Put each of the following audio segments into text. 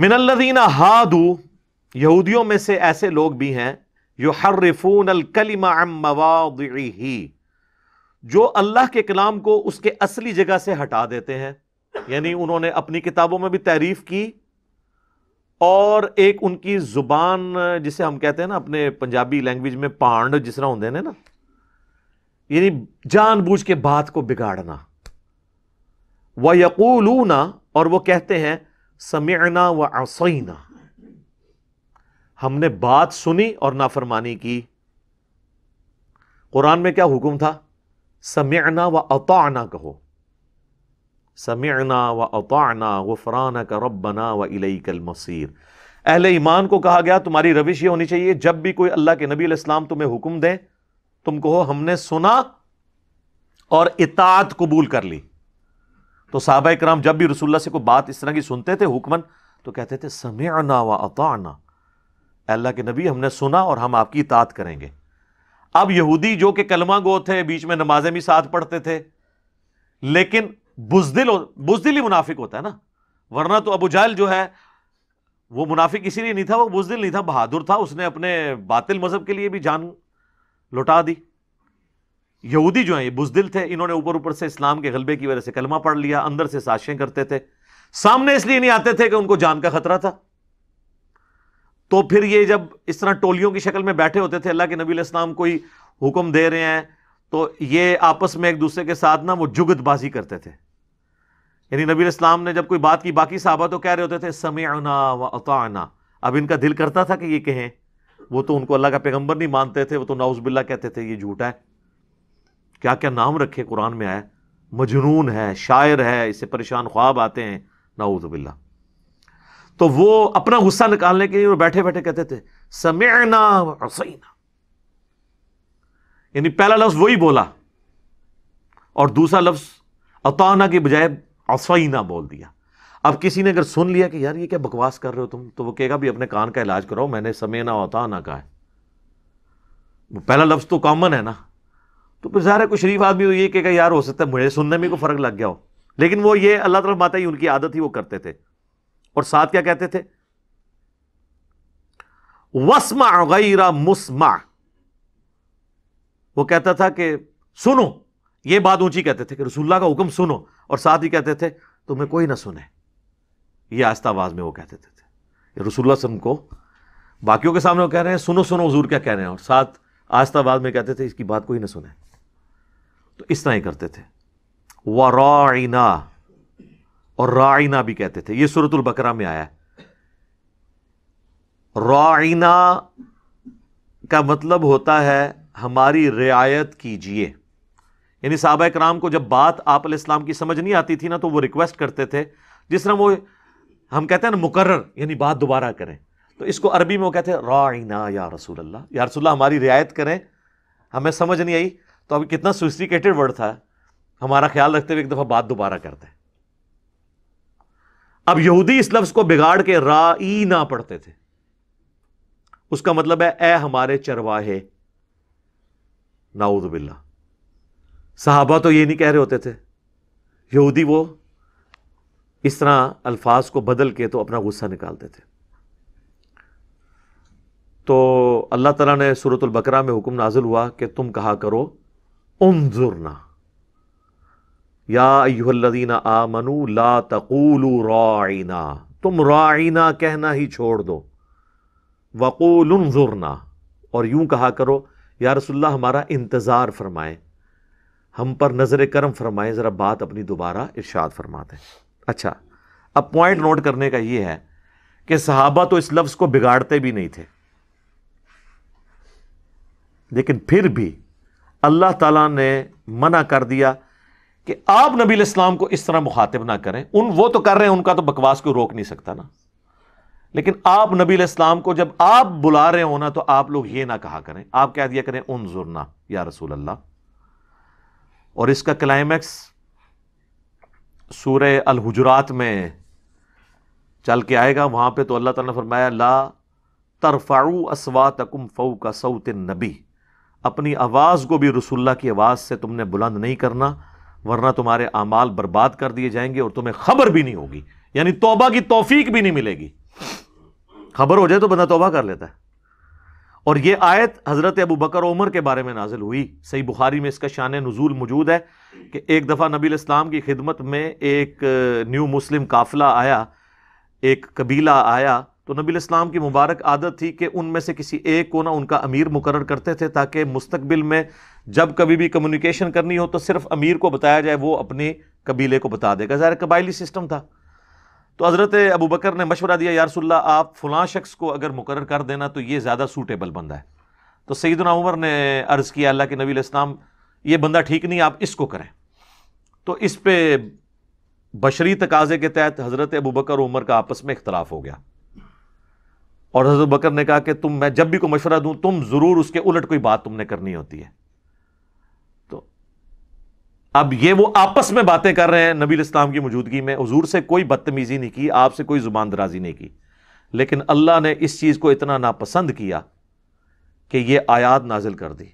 मिनल्लदीना हादू यहूदियों में से ऐसे लोग भी हैं यो हर्रफून अलकलिमा ही जो अल्लाह के कलाम को उसके असली जगह से हटा देते हैं यानी उन्होंने अपनी किताबों में भी तारीफ की और एक उनकी जुबान जिसे हम कहते हैं ना अपने पंजाबी लैंग्वेज में पांड जिस तरह होंगे ने ना यानी जान बूझ के बात को बिगाड़ना व यकूलूना और वो कहते हैं समयना व आसैना हमने बात सुनी और नाफरमानी की कुरान में क्या हुक्म था समयना व अताना कहो समयना व अताना व फराना का रबना व इलई कल मसीर अहले ईमान को कहा गया तुम्हारी रविश ये होनी चाहिए जब भी कोई अल्लाह के नबी इस्लाम तुम्हें हुक्म दे तुम कहो हमने सुना और इतात कबूल कर ली तो साहबा कराम जब भी रसुल्ला से कोई बात इस तरह की सुनते थे हुक्मन तो कहते थे समय आना व अताना अल्लाह के नबी हमने सुना और हम आपकी इतात करेंगे अब यहूदी जो कि कलमा गो थे बीच में नमाजें भी साथ पढ़ते थे लेकिन बुजदिल बुजदिल ही मुनाफिक होता है ना वरना तो अबू जैल जो है वो मुनाफिक इसीलिए नहीं था वो बुजदिल नहीं था बहादुर था उसने अपने बातिल मजहब के लिए भी जान लुटा दी यहूदी जो है ये बुजदिल थे इन्होंने ऊपर ऊपर से इस्लाम के गलबे की वजह से कलमा पढ़ लिया अंदर से साशें करते थे सामने इसलिए नहीं आते थे कि उनको जान का खतरा था तो फिर ये जब इस तरह टोलियों की शक्ल में बैठे होते थे अल्लाह के नबी इस्लाम कोई हुक्म दे रहे हैं तो ये आपस में एक दूसरे के साथ ना वो जुगतबाजी करते थे यानी नबी इस्लाम ने जब कोई बात की बाकी साहबा तो कह रहे होते थे समयना व अताना अब इनका दिल करता था कि ये कहें वो तो उनको अल्लाह का पैगंबर नहीं मानते थे वो तो नाउज़ बिल्ला कहते थे ये झूठा है क्या क्या नाम रखे कुरान में आया मजनून है शायर है इससे परेशान ख्वाब आते हैं नाऊजबिल्ला तो वो अपना गुस्सा निकालने के लिए वो बैठे बैठे कहते थे समयना यानी पहला लफ्ज वही बोला और दूसरा लफ्ज अताना की बजाय असैना बोल दिया अब किसी ने अगर सुन लिया कि यार ये क्या बकवास कर रहे हो तुम तो वो कहेगा भी अपने कान का इलाज कराओ मैंने समेना अताना कहा है पहला लफ्ज तो कॉमन है ना तो फिर ज़ाहिर कुछ शरीफ आदमी तो ये कहेगा यार हो सकता है मुझे सुनने में कोई फ़र्क लग गया हो लेकिन वो ये अल्लाह तरफ माता ही उनकी आदत ही वो करते थे और साथ क्या कहते थे वस्मा गैरा मुस्मा वो कहता था कि सुनो ये बात ऊंची कहते थे कि रसुल्ला का हुक्म सुनो और साथ ही कहते थे तुम्हें कोई ना सुने ये आस्ता आवाज़ में वो कहते थे रसुल्ला सम को बाकियों के सामने वो कह रहे हैं सुनो सुनो हजूर क्या कह रहे हैं और साथ आस्ता आवाज़ में कहते थे इसकी बात कोई ना सुने तो इस तरह ही करते थे वराइना और राइना भी कहते थे ये सूरतुल बकरा में आया है राइना का मतलब होता है हमारी रियायत कीजिए यानी साहब कराम को जब बात आप इस्लाम की समझ नहीं आती थी ना तो वो रिक्वेस्ट करते थे जिस तरह वो हम कहते हैं ना मुकर्र यानी बात दोबारा करें तो इसको अरबी में वो कहते हैं राइना या रसूल अल्लाह या रसूल हमारी रियायत करें हमें समझ नहीं आई तो अभी कितना सोस्टिकेटेड वर्ड था हमारा ख्याल रखते हुए एक दफ़ा बात दोबारा करते हैं अब यहूदी इस लफ्ज़ को बिगाड़ के रा ई ना पढ़ते थे उसका मतलब है ए हमारे चरवाहे बिल्ला साहबा तो ये नहीं कह रहे होते थे यहूदी वो इस तरह अल्फाज को बदल के तो अपना गुस्सा निकालते थे तो अल्लाह ताला ने सूरतुल बकरा में हुक्म नाजुल हुआ कि तुम कहा करो उनजुरना या अयुहल्लदीना आमनु ला तकूलू राइना तुम राइना कहना ही छोड़ दो वकूल उनजुरना और यूं कहा करो या रसुल्ला हमारा इंतज़ार फरमाए हम पर नज़र करम फरमाएं ज़रा बात अपनी दोबारा इर्शाद फरमाते हैं अच्छा अब पॉइंट नोट करने का यह है कि सहाबा तो इस लफ्ज़ को बिगाड़ते भी नहीं थे लेकिन फिर भी अल्लाह ताला ने मना कर दिया कि आप नबी इस्लाम को इस तरह मुखातिब ना करें उन वो तो कर रहे हैं उनका तो बकवास को रोक नहीं सकता ना लेकिन आप नबी इस्लाम को जब आप बुला रहे हो ना तो आप लोग ये ना कहा करें आप कह दिया करें उन जुरना या रसूल अल्लाह और इसका क्लाइमैक्स सूर अलहुजरात में चल के आएगा वहां पर तो अल्लाह तरमाया ला तरफ़ाऊ असवा तकुम फ़ऊ का सऊत नबी अपनी आवाज़ को भी रसुल्ला की आवाज़ से तुमने बुलंद नहीं करना वरना तुम्हारे अमाल बर्बाद कर दिए जाएंगे और तुम्हें खबर भी नहीं होगी यानी तोबा की तोफीक भी नहीं मिलेगी खबर हो जाए तो बंदा तोबा कर लेता है और ये आयत हज़रत अबू बकर उमर के बारे में नाजिल हुई सही बुखारी में इसका शान नज़ूल मौजूद है कि एक दफ़ा नबी इस्लाम की खिदमत में एक न्यू मुस्लिम काफिला आया एक कबीला आया तो नबी इस्लाम की मुबारक आदत थी कि उनमें से किसी एक को ना उनका अमीर मुकर करते थे ताकि मुस्तबिल में जब कभी भी कम्युनिकेशन करनी हो तो सिर्फ अमीर को बताया जाए वो अपने कबीले को बता देगा ज़ाहिर कबायली सिस्टम था तो हज़रत अबू बकर ने मशवरा दिया यारसोल्ला आप फ़लाँ शख्स को अगर मुकर कर देना तो ये ज़्यादा सूटेबल बंदा है तो सईदना उमर ने अर्ज़ किया अल्लाह के नबी इस्लाम ये बंदा ठीक नहीं आप इसको करें तो इस पर बशरी तकाजे के तहत हज़रत अबू बकर उमर का आपस में इख्तलाफ हो गया और हजरत बकर ने कहा कि तुम मैं जब भी को मशवरा दूं तुम जरूर उसके उलट कोई बात तुमने करनी होती है तो अब ये वो आपस में बातें कर रहे हैं नबी इस्लाम की मौजूदगी में हजूर से कोई बदतमीजी नहीं की आपसे कोई जुबान दराजी नहीं की लेकिन अल्लाह ने इस चीज़ को इतना नापसंद किया कि यह आयात नाजिल कर दी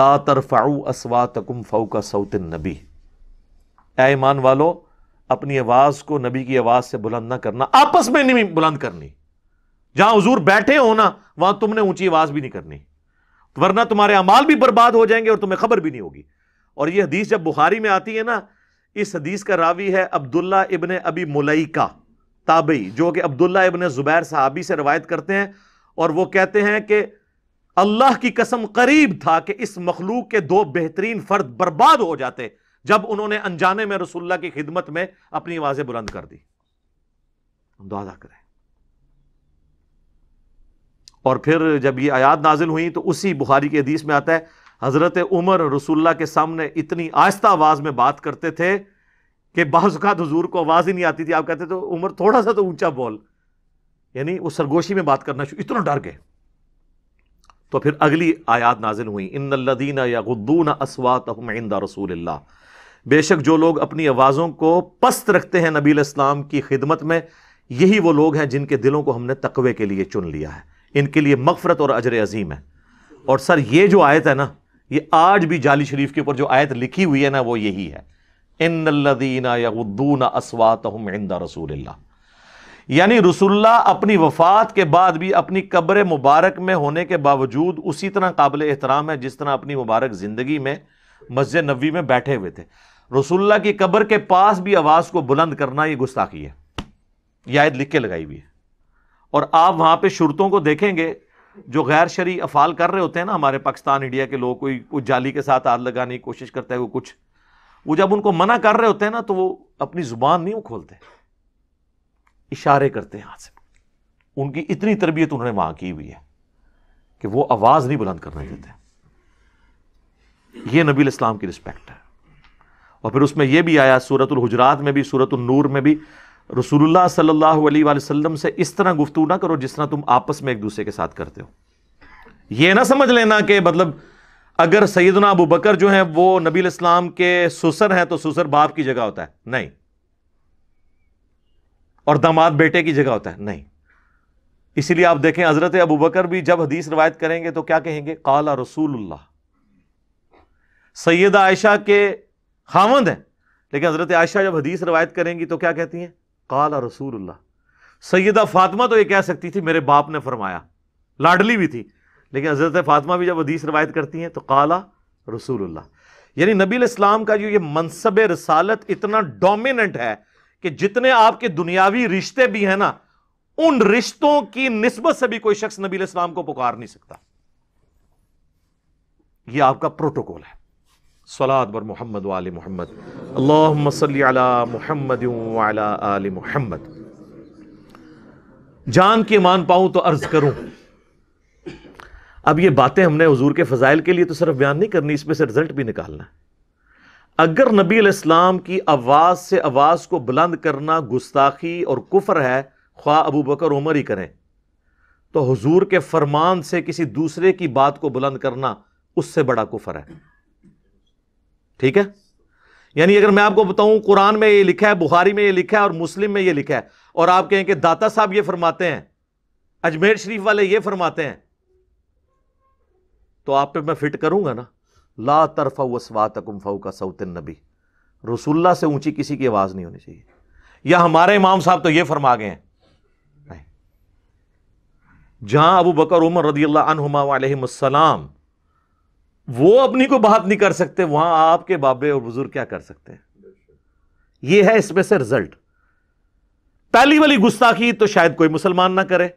ला तरफ़ाऊ असवा तकुम फ़ाऊ का सऊतिन नबी ए ईमान वालो अपनी आवाज़ को नबी की आवाज़ से बुलंद ना करना आपस में नहीं बुलंद करनी जहां हजूर बैठे हो ना वहां तुमने ऊंची आवाज भी नहीं करनी वरना तुम्हारे अमाल भी बर्बाद हो जाएंगे और तुम्हें खबर भी नहीं होगी और यह हदीस जब बुखारी में आती है ना इस हदीस का रावी है अब्दुल्ला इबन अबी मुलईका ताबई जो कि अब्दुल्ला इबन ज़ुबैर साहबी से रवायत करते हैं और वो कहते हैं कि अल्लाह की कसम करीब था कि इस मखलूक के दो बेहतरीन फ़र्द बर्बाद हो जाते जब उन्होंने अनजाने में रसुल्ला की खिदमत में अपनी आवाज़ें बुलंद कर दी अंदाजा करें और फिर जब ये आयात नाजिल हुई तो उसी बुखारी के हदीस में आता है हज़रत उमर रसुल्ला के सामने इतनी आहिस्ता आवाज़ में बात करते थे कि बाज़ात हजूर को आवाज़ ही नहीं आती थी आप कहते तो उम्र थोड़ा सा तो ऊंचा बोल यानी उस सरगोशी में बात करना शुरू इतना डर गए तो फिर अगली आयात नाजिल हुई इन लदीन या गुद्दून असवात इंदा रसूल बेशक जो लोग अपनी आवाज़ों को पस्त रखते हैं नबी इस्लाम की खिदमत में यही वो लोग हैं जिनके दिलों को हमने तकवे के लिए चुन लिया है इनके लिए मगफरत और अजर अजीम है और सर ये जो आयत है ना ये आज भी जाली शरीफ के ऊपर जो आयत लिखी हुई है ना वो यही है इन लदीना यानी रसुल्ला अपनी वफात के बाद भी अपनी कब्र मुबारक में होने के बावजूद उसी तरह काबिल एहतराम है जिस तरह अपनी मुबारक ज़िंदगी में मस्जिद नबी में बैठे हुए थे रसुल्ला की कब्र के पास भी आवाज़ को बुलंद करना यह गुस्ताखी है यह आयत लिख के लगाई हुई है और आप वहाँ पर शुरतों को देखेंगे जो गैर शरी अफ़ाल कर रहे होते हैं ना हमारे पाकिस्तान इंडिया के लोग कोई कुछ जाली के साथ आग लगाने की कोशिश करता है वो कुछ वो जब उनको मना कर रहे होते हैं ना तो वो अपनी ज़ुबान नहीं वो खोलते इशारे करते हैं हाथ से उनकी इतनी तरबियत उन्होंने वहां की हुई है कि वो आवाज़ नहीं बुलंद करने देते ये नबी इस्लाम की रिस्पेक्ट है और फिर उसमें यह भी आया सूरत हजरात में भी सूरत नूर में भी रसूलुल्लाह सल्लल्लाहु अलैहि वसल्लम से इस तरह गुफ्तु ना करो जिस तरह तुम आपस में एक दूसरे के साथ करते हो यह ना समझ लेना कि मतलब अगर सैदना अबू बकर जो है वो नबी इस्लाम के सुसर हैं तो सुसर बाप की जगह होता है नहीं और दामाद बेटे की जगह होता है नहीं इसीलिए आप देखें हजरत अबू बकर भी जब हदीस रवायत करेंगे तो क्या कहेंगे काला रसूलुल्लाह सैयद आयशा के खामंद हैं लेकिन हजरत आयशा जब हदीस रवायत करेंगी तो क्या कहती हैं काला रसूलुल्लाह सैदा फातमा तो ये कह सकती थी मेरे बाप ने फरमाया लाडली भी थी लेकिन हज़रत फातिमा भी जब हदीस रवायत करती हैं तो काला रसूल यानी नबी इस्लाम का जो ये मनसब रसालत इतना डोमिनेंट है कि जितने आपके दुनियावी रिश्ते भी हैं ना उन रिश्तों की नस्बत से भी कोई शख्स नबी इस्लाम को पुकार नहीं सकता यह आपका प्रोटोकॉल है सलाद बर मोहम्मद वाल मोहम्मद अल्लाम मोहम्मद आल मोहम्मद जान के मान पाऊं तो अर्ज़ करूं अब ये बातें हमने हजूर के फ़ज़ाइल के लिए तो सिर्फ बयान नहीं करनी इसमें से रिज़ल्ट भी निकालना है अगर नबी इस्लाम की आवाज़ से आवाज़ को बुलंद करना गुस्ताखी और कुफर है ख्वा अबू बकर उमर ही करें तो हजूर के फरमान से किसी दूसरे की बात को बुलंद करना उससे बड़ा कुफर है ठीक है यानी अगर मैं आपको बताऊं कुरान में ये लिखा है बुखारी में ये लिखा है और मुस्लिम में ये लिखा है और आप कहें कि दाता साहब ये फरमाते हैं अजमेर शरीफ वाले ये फरमाते हैं तो आप पे मैं फिट करूंगा ना ला तरफा वसवात अकुमफाऊ का सऊतिन नबी रसुल्ला से ऊंची किसी की आवाज़ नहीं होनी चाहिए या हमारे इमाम साहब तो ये फरमा गए जहां अबू बकर उमर रदी अल्लाह वालम वो अपनी को बात नहीं कर सकते वहां आपके बाबे और बुजुर्ग क्या कर सकते हैं ये है इसमें से रिजल्ट पहली वाली गुस्ताखी तो शायद कोई मुसलमान ना करे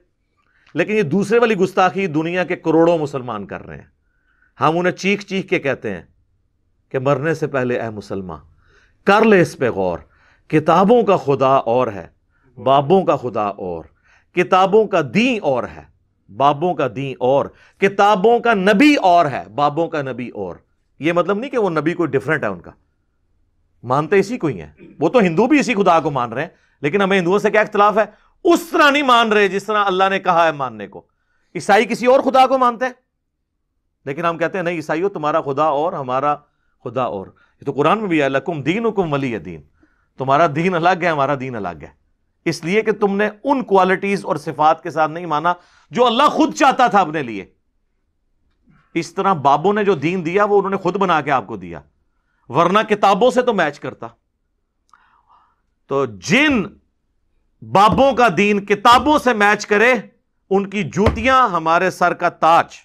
लेकिन ये दूसरे वाली गुस्ताखी दुनिया के करोड़ों मुसलमान कर रहे हैं हम उन्हें चीख चीख के कहते हैं कि मरने से पहले ए मुसलमान कर ले इस पर गौर किताबों का खुदा और है बाबों का खुदा और किताबों का दी और है बाबों का दी और किताबों का नबी और है बाबों का नबी और यह मतलब नहीं कि वो नबी कोई डिफरेंट है उनका मानते इसी को ही है वो तो हिंदू भी इसी खुदा को मान रहे हैं लेकिन हमें हिंदुओं से क्या इख्तलाफ है उस तरह नहीं मान रहे जिस तरह अल्लाह ने कहा है मानने को ईसाई किसी और खुदा को मानते हैं लेकिन हम कहते हैं नहीं ईसाइयों तुम्हारा खुदा और हमारा खुदा और ये तो कुरान में भी है लकुम दीन हुकुम वली दीन तुम्हारा दीन अलग है हमारा दीन अलग है इसलिए कि तुमने उन क्वालिटीज और सिफात के साथ नहीं माना जो अल्लाह खुद चाहता था अपने लिए इस तरह बाबों ने जो दीन दिया वो उन्होंने खुद बना के आपको दिया वरना किताबों से तो मैच करता तो जिन बाबों का दीन किताबों से मैच करे उनकी जूतियां हमारे सर का ताज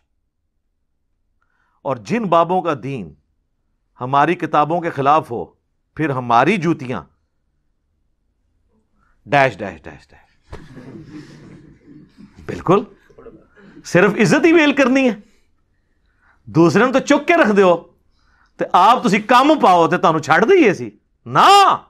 और जिन बाबों का दीन हमारी किताबों के खिलाफ हो फिर हमारी जूतियां डैश डैश डैश डैश बिल्कुल सिर्फ इज्जत ही मेल करनी है दूसरे तो चुक के रख दो आप ਤੇ कम पाओ तो ਪਾਓ ਤੇ ना ਛੱਡ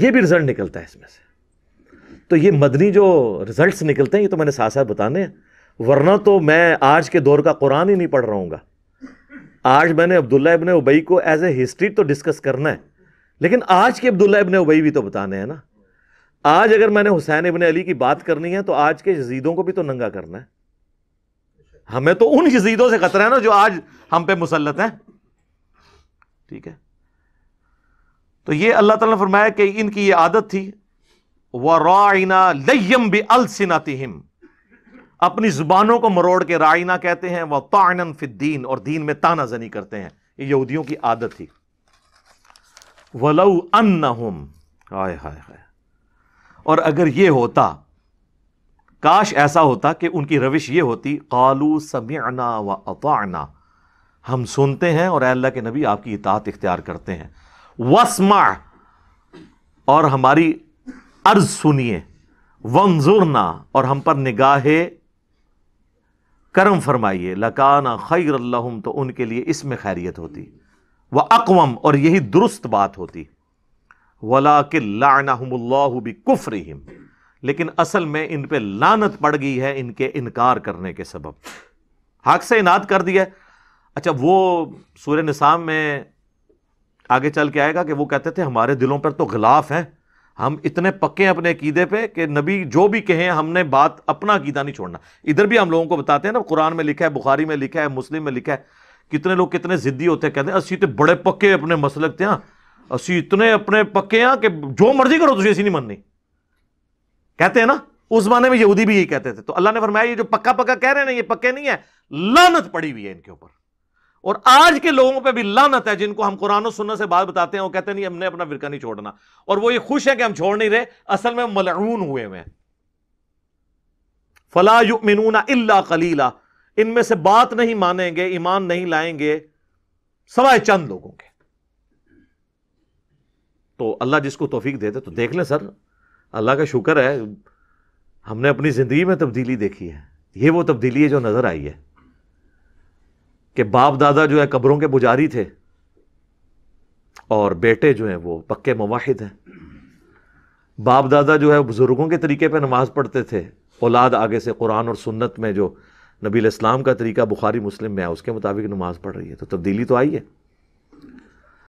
ये भी रिजल्ट निकलता है इसमें से तो ये मदनी जो रिजल्ट्स निकलते हैं ये तो मैंने साथ साथ बताने हैं वरना तो मैं आज के दौर का कुरान ही नहीं पढ़ रहा आज मैंने अब्दुल्ला इबन उबई को एज ए हिस्ट्री तो डिस्कस करना है लेकिन आज के अब्दुल्ला इबन उबई भी तो बताने हैं ना आज अगर मैंने हुसैन इबन अली की बात करनी है तो आज के जजीदों को भी तो नंगा करना है हमें तो उन जजीदों से खतरा है ना जो आज हम पे मुसलत हैं ठीक है तो ये अल्लाह ताला ने फरमाया कि इनकी ये आदत थी वह रॉना लयम बे अलसिनातिम अपनी जुबानों को मरोड़ के रायना कहते हैं वह तानन फिद्दीन और दीन में ताना जनी करते हैं ये यहूदियों की आदत थी वलऊ होम हाय हाय हाय और अगर ये होता काश ऐसा होता कि उनकी रविश ये होती कालू समियाना व अताना हम सुनते हैं और अल्लाह के नबी आपकी इतात इख्तियार करते हैं वसमा और हमारी अर्ज सुनिए वंजुरना और हम पर निगाह करम फरमाइए लकाना खैर तो उनके लिए इसमें खैरियत होती व अकवम और यही दुरुस्त बात होती वला के कुफ कुफ़्रिम लेकिन असल में इन पर लानत पड़ गई है इनके इनकार करने के सबब हक से इनाद कर दिया अच्छा वो सूर्य निसाम में आगे चल के आएगा कि वो कहते थे हमारे दिलों पर तो गलाफ हैं हम इतने पक्के हैं अपने अकीदे पे कि नबी जो भी कहें हमने बात अपना अकीदा नहीं छोड़ना इधर भी हम लोगों को बताते हैं ना कुरान में लिखा है बुखारी में लिखा है मुस्लिम में लिखा है कितने लोग कितने जिद्दी होते हैं कहते हैं असी तो बड़े पक्के अपने मसलक ते असी इतने अपने पक्के हैं कि जो मर्जी करो तुझे ऐसी नहीं मननी कहते हैं ना उस जमाने में यहूदी भी यही कहते थे तो अल्लाह ने फरमाया ये जो पक्का पक्का कह रहे हैं ना ये पक्के नहीं है लानत पड़ी हुई है इनके ऊपर और आज के लोगों पे भी लानत है जिनको हम कुरान और सुनने से बात बताते हैं वो कहते हैं नहीं हमने अपना फिरका नहीं छोड़ना और वो ये खुश है कि हम छोड़ नहीं रहे असल में मलून हुए हुए हैं फला युमिनूना इल्ला कलीला इनमें से बात नहीं मानेंगे ईमान नहीं लाएंगे सवाए चंद लोगों के तो अल्लाह जिसको तोफीक दे दे तो देख लें सर अल्लाह का शुक्र है हमने अपनी ज़िंदगी में तब्दीली देखी है ये वो तब्दीली है जो नज़र आई है कि बाप दादा जो है कब्रों के पुजारी थे और बेटे जो हैं वो पक्के मवाहिद हैं बाप दादा जो है बुज़ुर्गों के तरीके पर नमाज़ पढ़ते थे औलाद आगे से कुरान और सुन्नत में जो नबी इस्लाम का तरीका बुखारी मुस्लिम में है उसके मुताबिक नमाज़ पढ़ रही है तो तब्दीली तो आई है